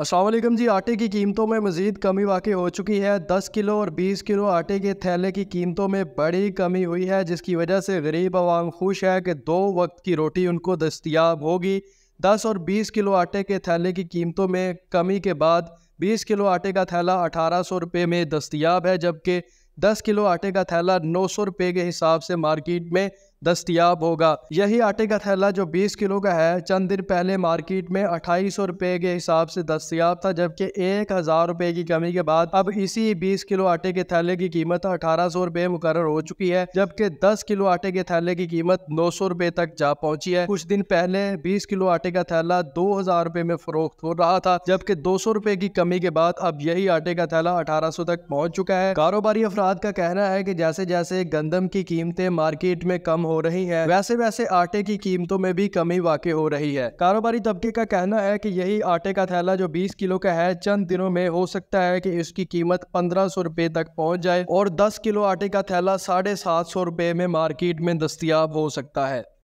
असलम जी आटे की कीमतों में मज़ीद कमी वाकई हो चुकी है 10 किलो और 20 किलो आटे के थैले की कीमतों में बड़ी कमी हुई है जिसकी वजह से गरीब आवाम खुश है कि दो वक्त की रोटी उनको दस्तियाब होगी 10 और 20 किलो आटे के थैले की कीमतों में कमी के बाद 20 किलो आटे का थैला अठारह सौ रुपये में दस्तियाब है जबकि 10 किलो आटे का थैला नौ सौ रुपये के हिसाब से मार्केट में दस्तियाब होगा यही आटे का थैला जो 20 किलो का है चंद दिन पहले मार्केट में अट्ठाईस सौ के हिसाब से दस्तियाब था जबकि एक हज़ार रुपए की कमी के बाद अब इसी 20 किलो आटे के थैले की कीमत अठारह सौ रुपए मुकर हो चुकी है जबकि 10 किलो आटे के थैले की कीमत नौ सौ रुपए तक जा पहुंची है कुछ दिन पहले बीस किलो आटे का थैला दो हजार रुपये में फरोख्त हो रहा था जबकि दो सौ रुपये की कमी के बाद अब यही आटे का थैला अठारह सौ तक पहुँच चुका है कारोबारी अफराद का कहना है की जैसे जैसे गंदम की कीमतें मार्केट में कम हो रही है वैसे वैसे आटे की कीमतों में भी कमी वाकई हो रही है कारोबारी तबके का कहना है की यही आटे का थैला जो बीस किलो का है चंद दिनों में हो सकता है की इसकी कीमत पंद्रह सौ रुपए तक पहुँच जाए और दस किलो आटे का थैला साढ़े सात सौ रूपए में मार्केट में दस्तियाब हो सकता है